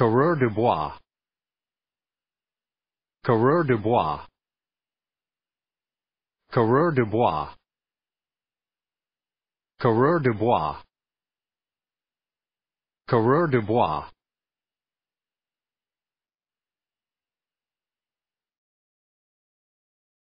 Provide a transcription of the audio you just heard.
Coureur de bois. Coureur de bois. Coureur de bois. Coureur de bois. Coureur de bois.